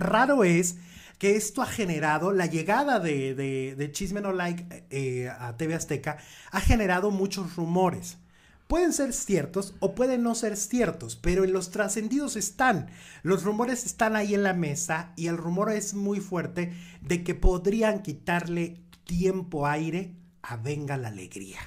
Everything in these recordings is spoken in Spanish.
raro es que esto ha generado, la llegada de, de, de Chisme Like eh, a TV Azteca ha generado muchos rumores. Pueden ser ciertos o pueden no ser ciertos, pero en los trascendidos están. Los rumores están ahí en la mesa y el rumor es muy fuerte de que podrían quitarle tiempo aire a Venga la Alegría.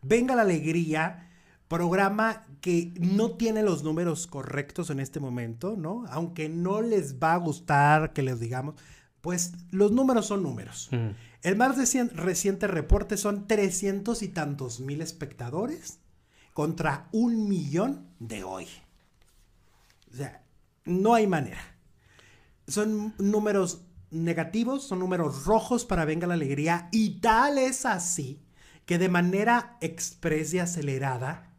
Venga la Alegría programa que no tiene los números correctos en este momento, ¿no? Aunque no les va a gustar que les digamos, pues los números son números. Mm. El más reciente reporte son 300 y tantos mil espectadores contra un millón de hoy. O sea, no hay manera. Son números negativos, son números rojos para Venga la Alegría y tal es así que de manera expresa y acelerada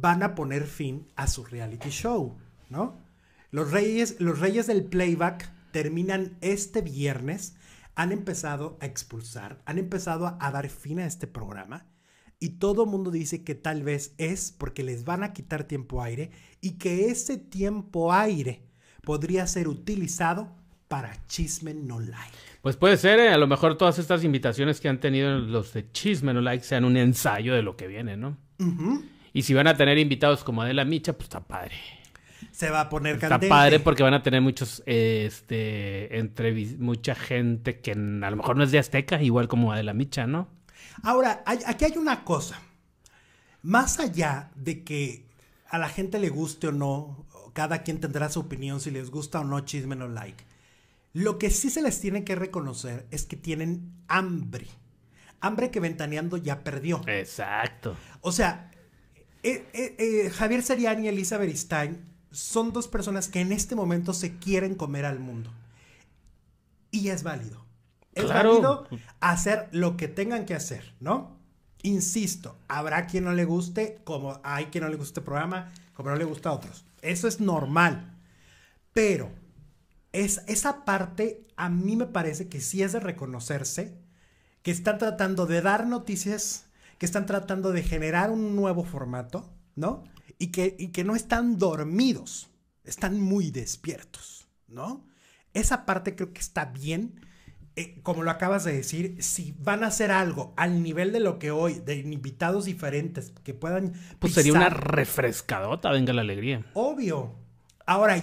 van a poner fin a su reality show, ¿no? Los reyes, los reyes del playback terminan este viernes, han empezado a expulsar, han empezado a, dar fin a este programa y todo el mundo dice que tal vez es porque les van a quitar tiempo aire y que ese tiempo aire podría ser utilizado para Chisme No Like. Pues puede ser, eh, a lo mejor todas estas invitaciones que han tenido los de Chisme No Like sean un ensayo de lo que viene, ¿no? Y si van a tener invitados como Adela Micha, pues está padre. Se va a poner candente. Está padre porque van a tener muchos, este, entrevistas mucha gente que a lo mejor no es de Azteca, igual como Adela Micha, ¿no? Ahora, aquí hay una cosa. Más allá de que a la gente le guste o no, cada quien tendrá su opinión si les gusta o no, chisme o like. Lo que sí se les tiene que reconocer es que tienen hambre. Hambre que Ventaneando ya perdió. Exacto. O sea, eh, eh, eh, Javier Seriani y Elizabeth Stein son dos personas que en este momento se quieren comer al mundo. Y es válido. Es válido hacer lo que tengan que hacer, ¿no? Insisto, habrá quien no le guste, como hay quien no le guste este programa, como no le gusta a otros. Eso es normal. Pero es, esa parte a mí me parece que sí es de reconocerse, que están tratando de dar noticias que están tratando de generar un nuevo formato, ¿no? Y que, y que no están dormidos, están muy despiertos, ¿no? Esa parte creo que está bien. Eh, como lo acabas de decir, si van a hacer algo al nivel de lo que hoy, de invitados diferentes que puedan. Pues sería una refrescadota, venga la alegría. Obvio. Ahora